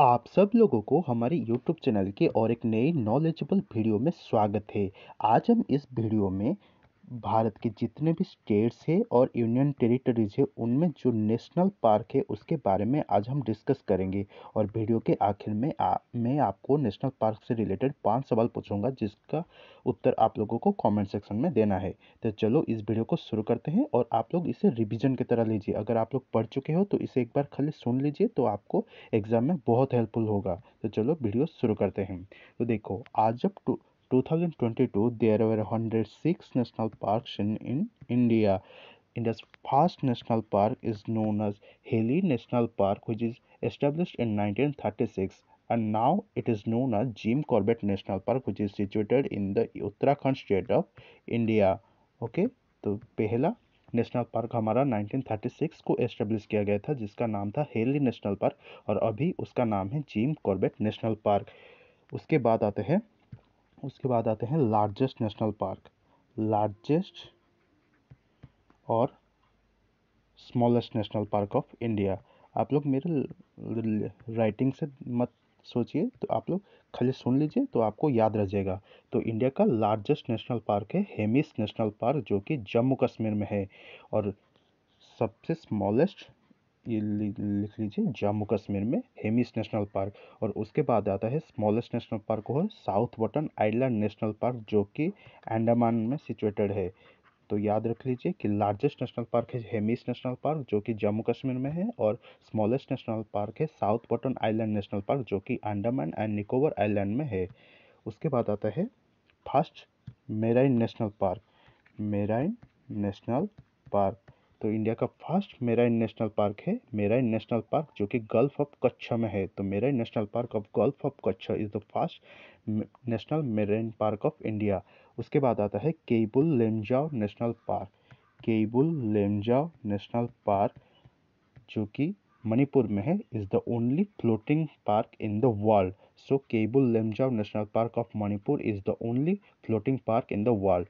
आप सब लोगों को हमारे यूट्यूब चैनल के और एक नई नॉलेजेबल वीडियो में स्वागत है आज हम इस वीडियो में भारत के जितने भी स्टेट्स है और यूनियन टेरिटरीज़ है उनमें जो नेशनल पार्क है उसके बारे में आज हम डिस्कस करेंगे और वीडियो के आखिर में आ, मैं आपको नेशनल पार्क से रिलेटेड पांच सवाल पूछूंगा जिसका उत्तर आप लोगों को कमेंट सेक्शन में देना है तो चलो इस वीडियो को शुरू करते हैं और आप लोग इसे रिविजन की तरह लीजिए अगर आप लोग पढ़ चुके हो तो इसे एक बार खाली सुन लीजिए तो आपको एग्ज़ाम में बहुत हेल्पफुल होगा तो चलो वीडियो शुरू करते हैं तो देखो आज जब to 2022, there were 106 national parks in, in India. India's first national park is known as Heli National Park, which is established in 1936, and now it is known as Jim Corbett National Park, which is situated in the Uttarakhand state of India. okay? तो pehla national park हमारा 1936 को establish किया गया था जिसका नाम था heli national park और अभी उसका नाम है जीम कॉर्बेट नेशनल पार्क उसके बाद आते हैं उसके बाद आते हैं लार्जेस्ट नेशनल पार्क लार्जेस्ट और smallest national park of India आप लोग मेरे राइटिंग से मत सोचिए तो आप लोग खाली सुन लीजिए तो आपको याद रह जाएगा तो इंडिया का लार्जेस्ट नेशनल पार्क है हेमिस नेशनल पार्क जो कि जम्मू कश्मीर में है और सबसे स्मॉलेस्ट ये लिख लीजिए जम्मू कश्मीर में हेमिस नेशनल पार्क और उसके बाद आता है स्मॉलेस्ट नेशनल पार्क और South Button Island National park जो कि अंडमान में सिचुएटेड है तो याद रख लीजिए कि लार्जेस्ट नेशनल पार्क है हेमिस नेशनल पार्क जो कि जम्मू कश्मीर में है और स्मॉलेस्ट नेशनल पार्क है South Button Island National park जो कि अंडमान एंड निकोबर आइलैंड में है उसके बाद आता है first marine national park marine national park तो इंडिया का फर्स्ट मेराइन नेशनल पार्क है मेराइन नेशनल पार्क जो कि गल्फ ऑफ कच्छ में है तो marine national park of Gulf of Kutch is the first national marine park of India उसके बाद आता है Keibul Lamjao National Park Keibul Lamjao National park जो कि मणिपुर में है is the only floating park in the world so Keibul Lamjao National park of Manipur is the only floating park in the world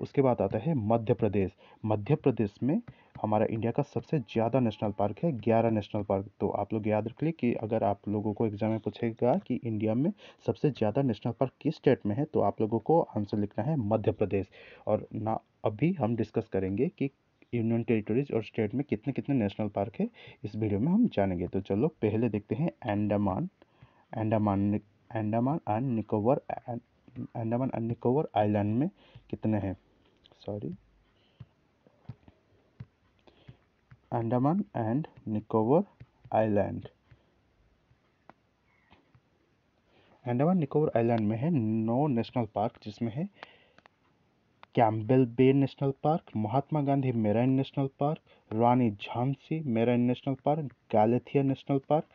उसके बाद आता है मध्य प्रदेश मध्य प्रदेश में हमारा इंडिया का सबसे ज़्यादा नेशनल पार्क है ग्यारह नेशनल पार्क तो आप लोग याद रख लें कि अगर आप लोगों को एग्जाम में पूछेगा कि इंडिया में सबसे ज़्यादा नेशनल पार्क किस स्टेट में है तो आप लोगों को आंसर लिखना है मध्य प्रदेश और ना अभी हम डिस्कस करेंगे कि यूनियन टेरिटोरीज और स्टेट में कितने कितने नेशनल पार्क है इस वीडियो में हम जानेंगे तो चलो पहले देखते हैं Andaman Andaman Andaman and Nicobar Andaman and Nicobar Island में कितने हैं sorry Andaman and Nicobar Island Andaman Nicobar Island में है नौ नेशनल पार्क जिसमें है Campbell Bay National Park Mahatma Gandhi Marine national Park Rani Jhansi Marine national Park Galathea National Park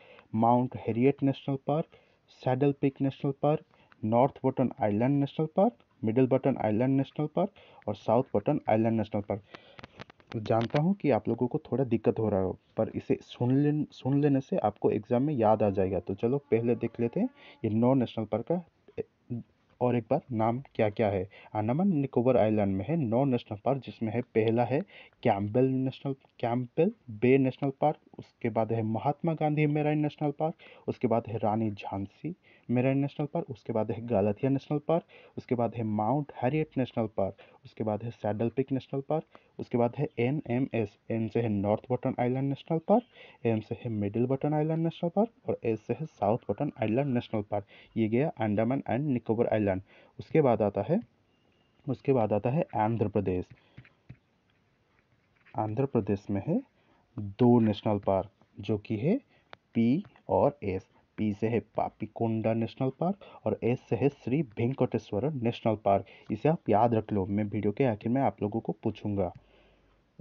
Mount Harriet National Park Saddle Peak National Park North Button Island National Park Middle Button Island National park और South Button Island National park जानता हूँ कि आप लोगों को थोड़ा दिक्कत हो रहा हो पर इसे सुन ले सुन लेने से आपको एग्ज़ाम में याद आ जाएगा तो चलो पहले देख लेते हैं ये नौ नेशनल पार्क का और एक बार नाम क्या क्या है अंडमान निकोबर आइलैंड में है नौ नेशनल पार्क जिसमें है पहला है Campbell National Campbell Bay National park उसके बाद है Mahatma Gandhi Marine national park उसके बाद है Rani Jhansi Marine national park उसके बाद है गालथिया नेशनल पार्क उसके बाद है माउंट हैरियट नेशनल पार्क उसके बाद है सैडल पिक नेशनल पार्क उसके बाद है एन एम एस एन से है North Button Island National park M से है Middle Button Island National park और एस से है South Button Island National Park ये गया अंडमान एंड निकोबर आइलैंड उसके बाद आता है उसके बाद आता है आंध्र प्रदेश आंध्र प्रदेश में है दो नेशनल पार्क जो कि है पी और एस पी से है पापिकोंडा नेशनल पार्क और एस से है श्री वेंकटेश्वर नेशनल पार्क इसे आप याद रख लो मैं वीडियो के आखिर में आप लोगों को पूछूंगा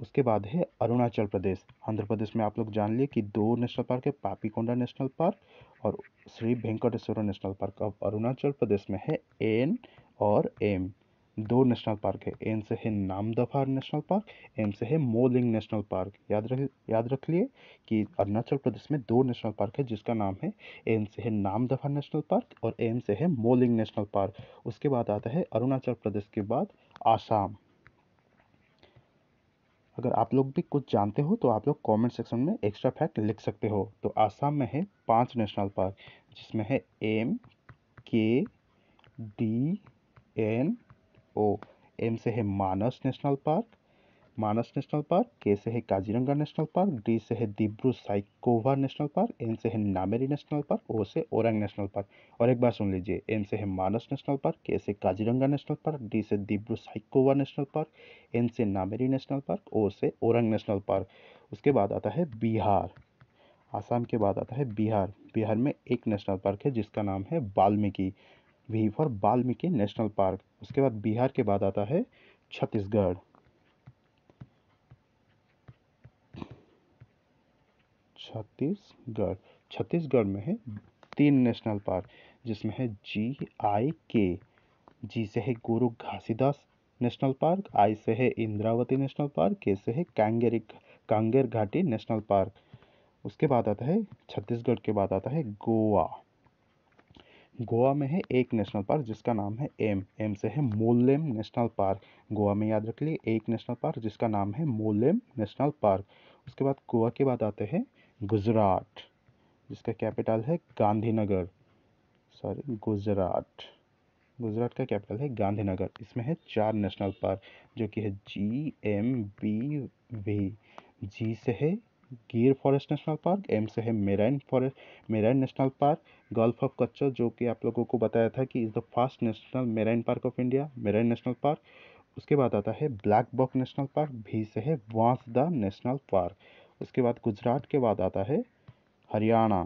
उसके बाद है अरुणाचल प्रदेश आंध्र प्रदेश में आप लोग जान लिए कि दो नेशनल पार्क है पापीकोंडा नेशनल पार्क और श्री वेंकटेश्वर नेशनल पार्क अब अरुणाचल प्रदेश में है एन और एम दो नेशनल पार्क है एन से है नामदफा नेशनल पार्क एम से है मोलिंग नेशनल पार्क याद रख याद रख लिए कि अरुणाचल प्रदेश में दो नेशनल पार्क है जिसका नाम है एम से है नामदफा नेशनल पार्क और एम से है मोलिंग नेशनल पार्क उसके बाद आता है अरुणाचल प्रदेश के बाद आसाम अगर आप लोग भी कुछ जानते हो तो आप लोग कमेंट सेक्शन में एक्स्ट्रा फैक्ट लिख सकते हो तो आसाम में है पांच नेशनल पार्क जिसमें है एम के डी एन ओ एम से है Manas National Park Manas National Park K से है काजीरंगा नेशनल पार्क डी से है Dibru Saikhowa National park N से है नामेरी नेशनल पार्क ओ से ओरंग नेशनल पार्क और एक बार सुन लीजिए एन से है मानस नेशनल पार्क के से काजीरंगा नेशनल पार्क डी से Dibru Saikhowa National park N से नामेरी नेशनल पार्क ओ से ओरंग नेशनल पार्क उसके बाद आता है बिहार आसाम के बाद आता है बिहार बिहार में एक नेशनल पार्क है जिसका नाम है Valmiki V for Valmiki National park उसके बाद बिहार के बाद आता है छत्तीसगढ़ छत्तीसगढ़ छत्तीसगढ़ में है तीन नेशनल पार्क जिसमें है जी आई के जी से है गुरु घासीदास नेशनल पार्क आई से है इंद्रावती नेशनल पार्क के से है कांगेरी कांगेर घाटी नेशनल पार्क उसके बाद आता है छत्तीसगढ़ के बाद आता है गोवा गोवा में है एक नेशनल पार्क जिसका नाम है एम एम से है मोलेम नेशनल पार्क गोवा में याद रख लिए एक नेशनल पार्क जिसका नाम है मोलेम नेशनल पार्क उसके बाद गोवा के बाद आते हैं गुजरात जिसका कैपिटल है गांधीनगर सॉरी गुजरात गुजरात का कैपिटल है गांधीनगर इसमें है चार नेशनल पार्क जो कि है G M B V G से है Gir Forest National park M से है Marine Forest Marine national Park Gulf of Kutch जो कि आप लोगों को बताया था कि is the first national marine park of India Marine national park उसके बाद आता है ब्लैक बॉक नेशनल पार्क भी से है वास द नेशनल पार्क उसके बाद गुजरात के बाद आता है हरियाणा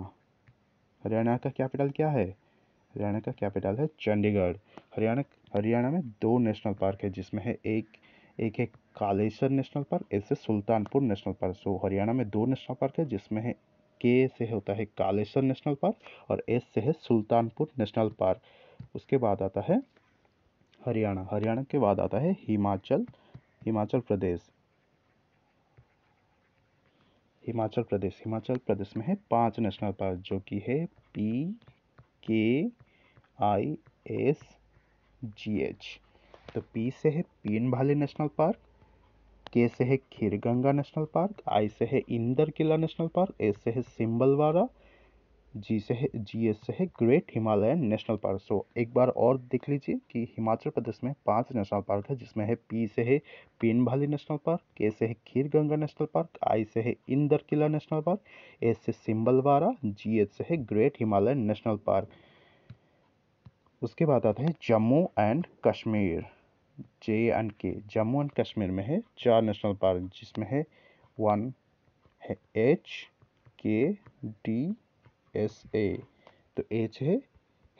हरियाणा का कैपिटल क्या है हरियाणा का कैपिटल है चंडीगढ़ हरियाणा हरियाणा में दो नेशनल पार्क है जिसमें है एक एक है कालेश्वर नेशनल पार्क एक से Sultanpur National Park so Haryana में दो नेशनल पार्क है जिसमें है के से होता है कालेसर नेशनल पार्क और एस से है सुल्तानपुर नेशनल पार्क उसके बाद आता है हरियाणा हरियाणा के बाद आता है हिमाचल हिमाचल प्रदेश हिमाचल प्रदेश हिमाचल प्रदेश में है पांच नेशनल पार्क जो कि है P K I S G H तो पी से है पीन भाली नेशनल पार्क के से है खीरगंगा नेशनल पार्क आई से है Inder Kila National park S से है सिम्बलवाड़ा जी से है जी एस से है Great Himalayan National Park so एक बार और देख लीजिए कि हिमाचल प्रदेश में पांच नेशनल पार्क है जिसमें है पी से है पीन भाली नेशनल पार्क के से है Khir Ganga National park I से है Inder Kila National park S से सिम्बलवाड़ा जी एस से है ग्रेट हिमालयन नेशनल पार्क उसके बाद आता है Jammu and Kashmir J and K Jammu and Kashmir में है चार नेशनल पार्क जिसमें है वन है एच के डी एस ए तो एच है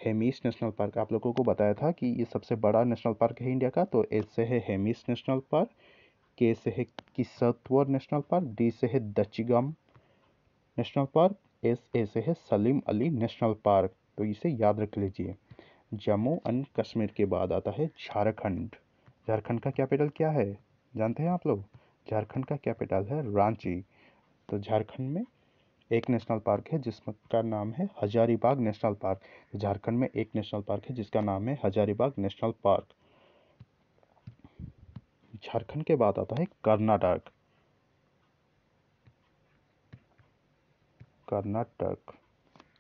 हेमिस नेशनल पार्क आप लोगों को बताया था कि ये सबसे बड़ा नेशनल पार्क है इंडिया का तो एच से है हेमिस नेशनल पार्क के से है किसतवर नेशनल पार्क डी से है Dachigam National park S A से है सलीम अली नेशनल पार्क तो इसे याद रख लीजिए जम्मू एंड कश्मीर के बाद आता है झारखंड झारखंड का कैपिटल क्या है जानते हैं आप लोग झारखंड का कैपिटल है रांची तो झारखंड में एक नेशनल पार्क है जिसका नाम है हजारीबाग नेशनल पार्क झारखंड में एक नेशनल पार्क है जिसका नाम है हजारीबाग नेशनल पार्क झारखंड के बाद आता है कर्नाटक कर्नाटक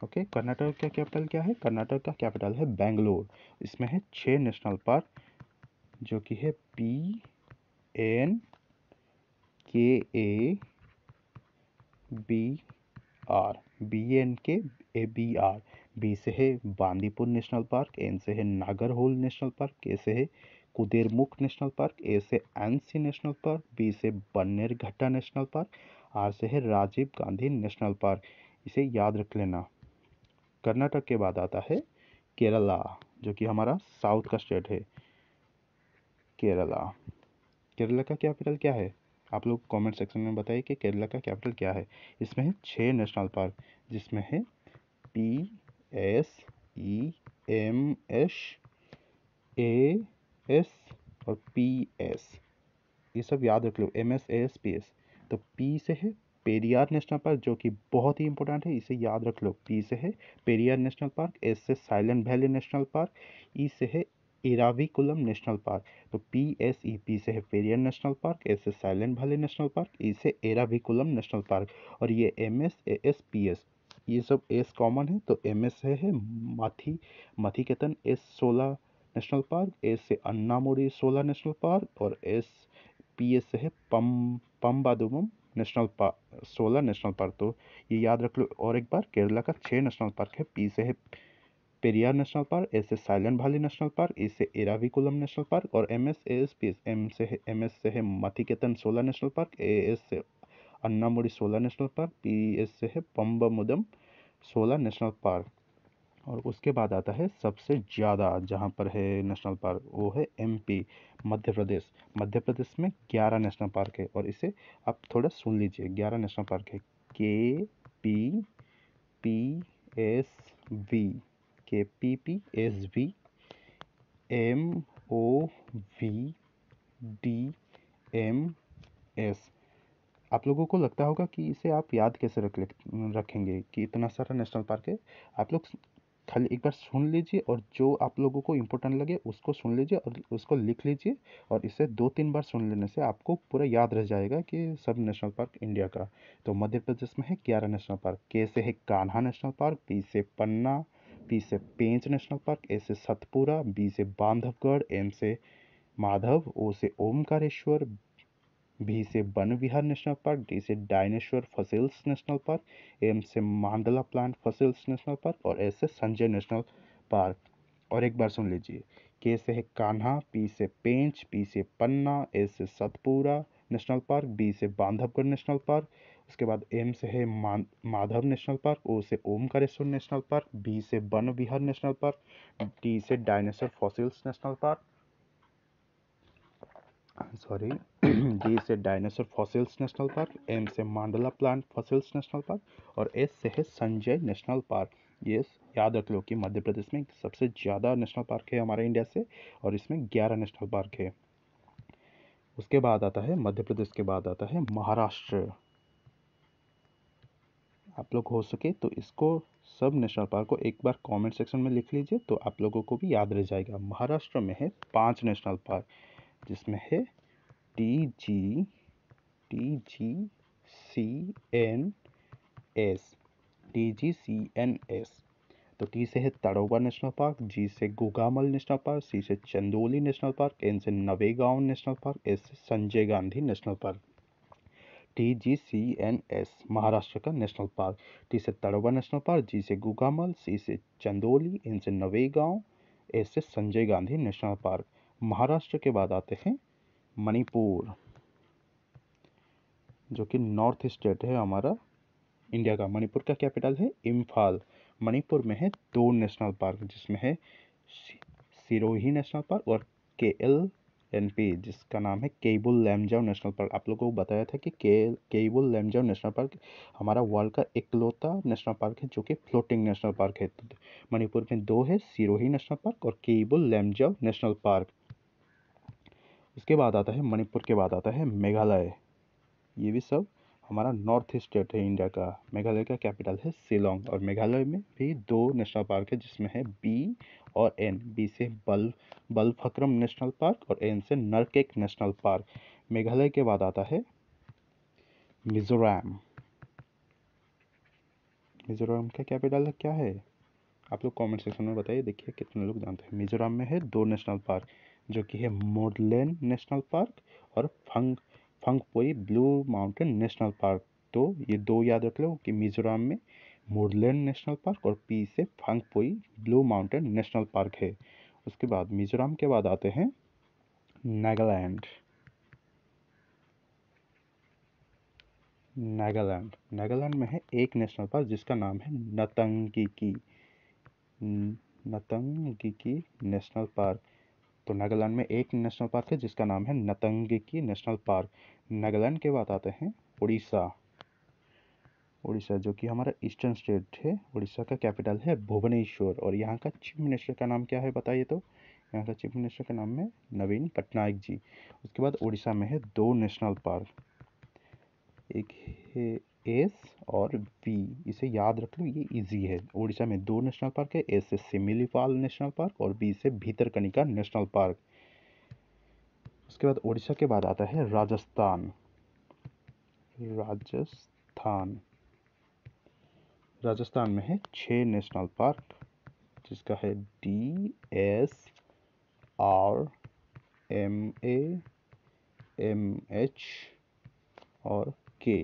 ओके कर्नाटक का कैपिटल क्या है कर्नाटक का कैपिटल है बेंगलोर इसमें है छः नेशनल पार्क जो कि है P N K A B R B N K A B R B से है बांदीपुर नेशनल पार्क एन से है नागरहोल नेशनल पार्क के से है कुदेरमुख नेशनल पार्क ए से सी नेशनल पार्क बी से Bannerghatta National park R से है राजीव गांधी नेशनल पार्क इसे याद रख लेना कर्नाटक के बाद आता है केरला जो कि हमारा साउथ का स्टेट है केरला केरला का कैपिटल क्या है आप लोग कमेंट सेक्शन में बताइए कि केरला का कैपिटल क्या है इसमें है छः नेशनल पार्क जिसमें है P S E M S A S और पी एस ये सब याद रख लो M S S P S तो पी से है पेरियार नेशनल पार्क जो कि बहुत ही इंपॉर्टेंट है इसे याद रख लो पी से है पेरियार नेशनल पार्क एस से Silent Valley National Park E से है इराविकुलम नेशनल पार्क तो पी एस ई पी से है पेरियर नेशनल पार्क एस से Silent Valley National Park E से एराविकुलम नेशनल पार्क और ये M S A S P S ये सब एस कॉमन है तो एम एस है, है Mathi Mathikettan S Shola National park S से अन्नामोरी सोलह नेशनल पार्क और एस पी एस से है पम Pambadum National Park Shola National park तो ये याद रख लो और एक बार केरला का छः नेशनल पार्क है पी से है पेरियार नेशनल पार्क एस से Silent valley National Park E से एराविकुलम नेशनल पार्क और M S A S P M से है एम एस से है मथिकेतन सोलह नेशनल पार्क ए एस से अन्नामुड़ी सोलह नेशनल पार्क पी एस से है पम्बमुदम सोलह नेशनल पार्क और उसके बाद आता है सबसे ज़्यादा जहाँ पर है नेशनल पार्क वो है एम पी मध्य प्रदेश मध्य प्रदेश में ग्यारह नेशनल पार्क है और इसे आप थोड़ा सुन लीजिए ग्यारह नेशनल पार्क है K P P S V K P P S V M O V D M S आप लोगों को लगता होगा कि इसे आप याद कैसे रख रखेंगे कि इतना सारा नेशनल पार्क है आप लोग खाली एक बार सुन लीजिए और जो आप लोगों को इम्पोर्टेंट लगे उसको सुन लीजिए और उसको लिख लीजिए और इसे दो तीन बार सुन लेने से आपको पूरा याद रह जाएगा कि सब नेशनल पार्क इंडिया का तो मध्य प्रदेश में है ग्यारह नेशनल पार्क कैसे है कान्हा नेशनल पार्क बी से पन्ना पी से पेंच नेशनल पार्क ए से सतपुरा बी से बांधवगढ़ एम से माधव ओ से ओमकारेश्वर बी से Van Vihar national park D से dinosaur fossils national park M से Mandla plant fossils national park और एस से संजय नेशनल पार्क और एक बार सुन लीजिए के से है कान्हा पी से पेंच पी से पन्ना ए से सतपुरा नेशनल पार्क बी से बांधवगढ़ नेशनल पार्क उसके बाद एम से है माधव नेशनल पार्क ओ से ओमकारेश्वर नेशनल पार्क बी से Van Vihar national park D से dinosaur fossils national park sorry D से dinosaur fossils national park M से Mandla plant fossils national park और एस से है संजय नेशनल पार्क ये याद रख लो कि मध्य प्रदेश में सबसे ज़्यादा नेशनल पार्क है हमारे इंडिया से और इसमें ग्यारह नेशनल पार्क है उसके बाद आता है मध्य प्रदेश के बाद आता है महाराष्ट्र आप लोग हो सके तो इसको सब नेशनल पार्क को एक बार कमेंट सेक्शन में लिख लीजिए तो आप लोगों को भी याद रह जाएगा महाराष्ट्र में है पांच नेशनल पार्क जिसमें है T G T G C N S T G C N S तो टी से है तड़ोबा नेशनल पार्क जी से गोगामल नेशनल पार्क सी से चंदोली नेशनल पार्क एन से नवेगांव नेशनल पार्क एस से Sanjay Gandhi national park T G C N S Maharashtra का national park T से तड़ोबा national park G से गुगामल सी से चंदोली एन से नवेगांव एस से संजय गांधी नेशनल पार्क महाराष्ट्र के बाद आते हैं मणिपुर जो कि नॉर्थ स्टेट है हमारा इंडिया का मणिपुर का कैपिटल है इम्फाल मणिपुर में है दो नेशनल पार्क जिसमें है सिरोही नेशनल पार्क और के एल एन पी जिसका नाम है केबुल लैमजाव नेशनल पार्क आप लोगों को बताया था कि K Keibul Lamjao national park हमारा वर्ल्ड का इकलौता नेशनल पार्क है जो कि फ्लोटिंग नेशनल पार्क है मणिपुर में दो है सिरोही नेशनल पार्क और केबुल लैमजाव नेशनल पार्क उसके बाद आता है मणिपुर के बाद आता है मेघालय ये भी सब हमारा नॉर्थ स्टेट है इंडिया का मेघालय का कैपिटल है शिलोंग और मेघालय में भी दो नेशनल पार्क है जिसमें है बी और एन बी से बल बलफक्रम नेशनल पार्क और एन से नरकेक नेशनल पार्क मेघालय के बाद आता है मिजोरम मिजोरम का कैपिटल क्या है आप लोग कमेंट सेक्शन में बताइए देखिए कितने लोग जानते हैं मिजोरम में है दो नेशनल पार्क जो कि है मोडलेन नेशनल पार्क और फंग Phawngpui blue mountain national park तो ये दो याद रख लो कि मिजोरम में मोडलेन नेशनल पार्क और पी से Phawngpui blue mountain national park है उसके बाद मिजोरम के बाद आते हैं नागालैंड नागालैंड नागालैंड में है एक नेशनल पार्क जिसका नाम है नतंगिकी नतंगिकी नेशनल पार्क तो नागालैंड में एक नेशनल पार्क है जिसका नाम है नतंगिकी नेशनल पार्क नागालैंड के बाद आते हैं उड़ीसा उड़ीसा जो कि हमारा ईस्टर्न स्टेट है उड़ीसा का कैपिटल है भुवनेश्वर और यहाँ का चीफ मिनिस्टर का नाम क्या है बताइए तो यहाँ का चीफ मिनिस्टर का नाम है नवीन पटनायक जी उसके बाद उड़ीसा में है दो नेशनल पार्क एक है एस और बी इसे याद रख लो ये इजी है उड़ीसा में दो नेशनल पार्क है एस से सिमिलीपाल नेशनल पार्क और बी से भीतरकनिका नेशनल पार्क उसके बाद उड़ीसा के बाद आता है राजस्थान राजस्थान राजस्थान में है छः नेशनल पार्क जिसका है D S R M A M H और के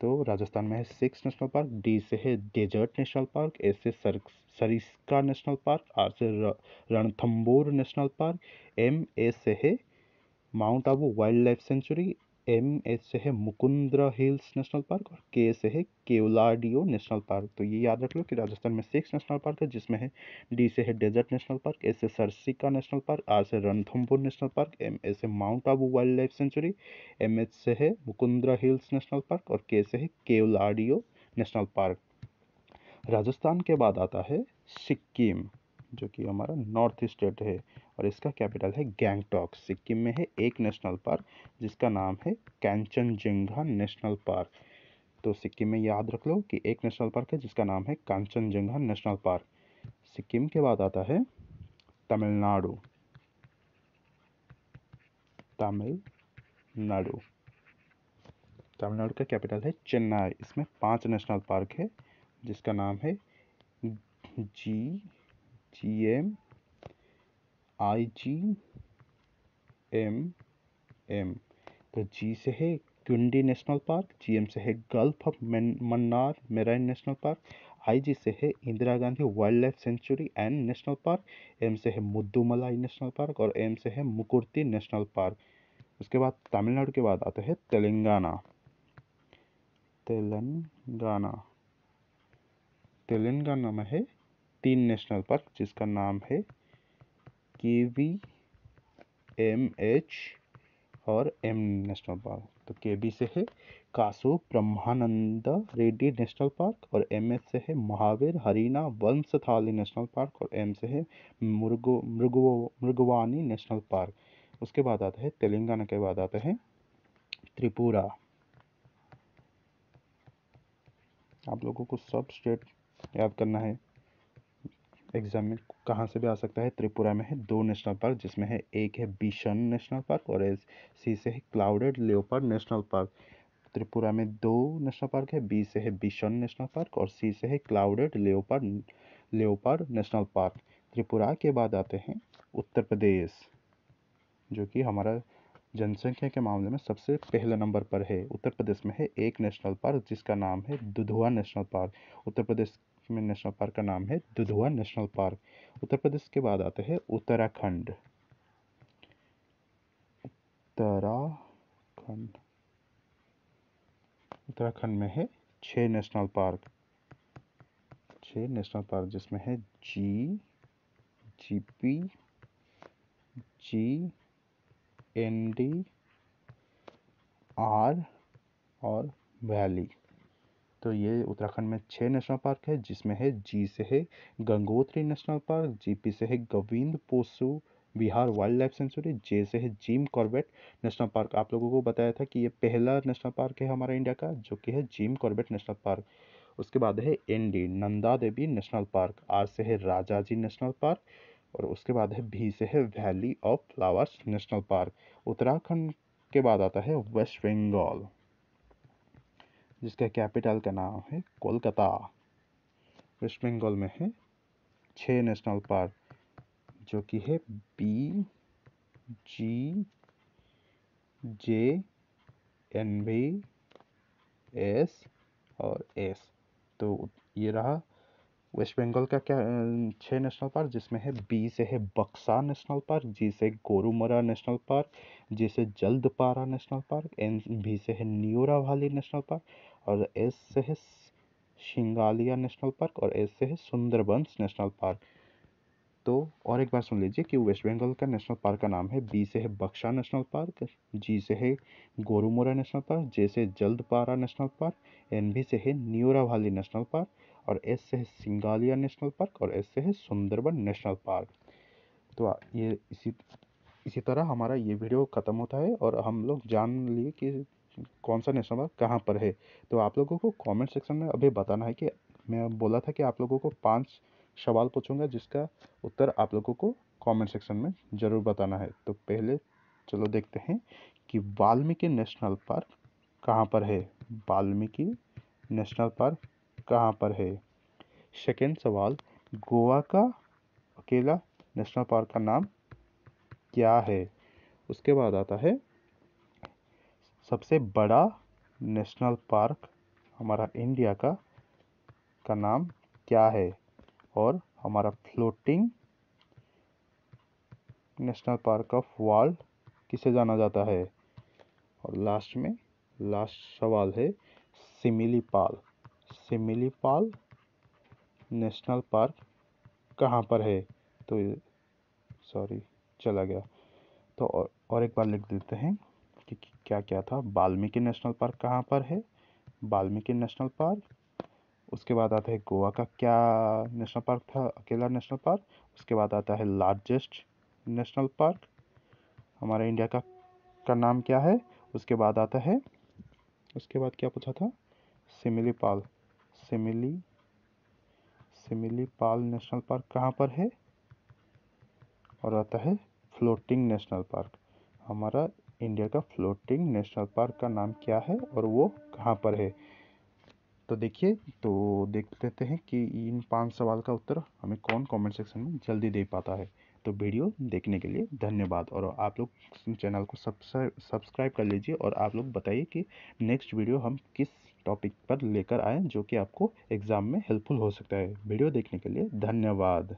तो राजस्थान में है सिक्स नेशनल पार्क डी से है डेजर्ट नेशनल पार्क एस से सर सरिस्का नेशनल पार्क आर से Ranthambore national park M A से है mount Abu wildlife sanctuary M H से है मुकुंद्र हिल्स नेशनल पार्क और के से है केवलाडियो नेशनल पार्क तो ये याद रख लो कि राजस्थान में सिक्स नेशनल पार्क है जिसमें है डी से है डेजर्ट नेशनल पार्क एस से सरसिका नेशनल पार्क आर से Ranthambore national park M S से mount Abu wildlife sanctuary M H से है मुकुंद्र हिल्स नेशनल पार्क और के से है केवलाडियो नेशनल पार्क राजस्थान के बाद आता है सिक्किम जो कि हमारा नॉर्थ स्टेट है और इसका कैपिटल है गैंगटॉक सिक्किम में है एक नेशनल पार्क जिसका नाम है कंचनजंगा नेशनल पार्क तो सिक्किम में याद रख लो कि एक नेशनल पार्क है जिसका नाम है कंचनजंगा नेशनल पार्क सिक्किम के बाद आता है तमिलनाडु तमिलनाडु तमिलनाडु का कैपिटल है चेन्नई इसमें पांच नेशनल पार्क है जिसका नाम है G G M I G M M तो जी से है Guindy national park G M से है gulf of Mannar marine national park I G से है Indira Gandhi wildlife sanctuary and national park M से है मुद्दूमलाई नेशनल पार्क और एम से है मुकुर्ती नेशनल पार्क उसके बाद तमिलनाडु के बाद आता है तेलंगाना तेलंगाना तेलंगाना में है तीन नेशनल पार्क जिसका नाम है के वी एम एच और एम नेशनल पार्क तो के बी से है कासो ब्रह्मानंदा रेड्डी नेशनल पार्क और एम एच से है महावीर हरीना वंशथाली नेशनल पार्क और एम से है मुर्गो मृगो मृगवानी नेशनल पार्क उसके बाद आता है तेलंगाना के बाद आता है त्रिपुरा आप लोगों को सब स्टेट याद करना है एग्जाम में कहाँ से भी आ सकता है त्रिपुरा में है दो नेशनल पार्क जिसमें है एक है बिशन नेशनल पार्क और सी से है clouded leopard national park Tripura में दो नेशनल पार्क है बी से है बिशन नेशनल पार्क और सी से है clouded leopard leopard national park Tripura के बाद आते हैं उत्तर प्रदेश जो कि हमारा जनसंख्या के मामले में सबसे पहले नंबर पर है उत्तर प्रदेश में है एक नेशनल पार्क जिसका नाम है दुधवा नेशनल पार्क उत्तर प्रदेश में नेशनल पार्क का नाम है दुधुआ नेशनल पार्क उत्तर प्रदेश के बाद आते हैं उत्तराखंड उत्तराखंड उत्तराखंड में है छः नेशनल पार्क छः नेशनल पार्क जिसमें है G P G N D R और वैली तो ये उत्तराखंड में छः नेशनल पार्क है जिसमें है जी से है Gangotri national park G P से है Govind Pashu Vihar wildlife sanctuary J से है जिम कॉर्बेट नेशनल पार्क आप लोगों को बताया था कि ये पहला नेशनल पार्क है हमारा इंडिया का जो कि है जिम कॉर्बेट नेशनल पार्क उसके बाद है N D Nanda Devi national park R से है राजा जी नेशनल पार्क और उसके बाद है भी से है valley of flowers national park Uttarakhand के बाद आता है वेस्ट बंगाल जिसका कैपिटल का नाम है कोलकाता वेस्ट बंगाल में है छः नेशनल पार्क जो कि है B G J N B S और एस तो ये रहा वेस्ट बंगाल का क्या छः नेशनल पार्क जिसमें है बी से है बक्सा नेशनल पार्क जी से गोरुमरा नेशनल पार्क जी से Jaldapara national park N B से है न्यूरा वाली नेशनल पार्क और एस से है शिंगालिया नेशनल पार्क और एस से है सुंदरबंस नेशनल पार्क तो और एक बार सुन लीजिए कि वेस्ट बंगाल का नेशनल पार्क का नाम है बी से है बक्सा नेशनल पार्क जी से है गोरुमोरा नेशनल पार्क जे से Jaldapara national park N B से है न्यूरा वाली नेशनल पार्क और एस से है सिंगालिया नेशनल पार्क और एस से है सुंदरबन नेशनल पार्क तो ये इसी इसी तरह हमारा ये वीडियो ख़त्म होता है और हम लोग जान लिए कि कौन सा नेशनल पार्क कहाँ पर है तो आप लोगों को कमेंट सेक्शन में अभी बताना है कि मैं बोला था कि आप लोगों को पांच सवाल पूछूंगा जिसका उत्तर आप लोगों को कमेंट सेक्शन में ज़रूर बताना है तो पहले चलो देखते हैं कि वाल्मीकि नेशनल पार्क कहाँ पर है वाल्मीकि नेशनल पार्क कहाँ पर है सेकेंड सवाल गोवा का अकेला नेशनल पार्क का नाम क्या है उसके बाद आता है सबसे बड़ा नेशनल पार्क हमारा इंडिया का का नाम क्या है और हमारा floating national park of world किसे जाना जाता है और लास्ट में लास्ट सवाल है सिमिलीपाल सिमिलीपाल नेशनल पार्क कहाँ पर है तो सॉरी चला गया तो और, और एक बार लिख देते हैं क्या क्या था वाल्मीकि नेशनल पार्क कहाँ पर है वाल्मीकि नेशनल पार्क उसके बाद आता है गोवा का क्या नेशनल पार्क था अकेला नेशनल पार्क उसके बाद आता है लार्जेस्ट नेशनल पार्क हमारे इंडिया का का नाम क्या है उसके बाद आता है उसके बाद क्या पूछा था सिमिली पाल सिमिली सिमिली पाल नेशनल पार्क कहाँ पर है और आता है फ्लोटिंग नेशनल पार्क हमारा इंडिया का फ्लोटिंग नेशनल पार्क का नाम क्या है और वो कहाँ पर है तो देखिए तो देख लेते हैं कि इन पांच सवाल का उत्तर हमें कौन कमेंट सेक्शन में जल्दी दे पाता है तो वीडियो देखने के लिए धन्यवाद और आप लोग चैनल को सब्सक्राइब कर लीजिए और आप लोग बताइए कि नेक्स्ट वीडियो हम किस टॉपिक पर लेकर आएँ जो कि आपको एग्ज़ाम में हेल्पफुल हो सकता है वीडियो देखने के लिए धन्यवाद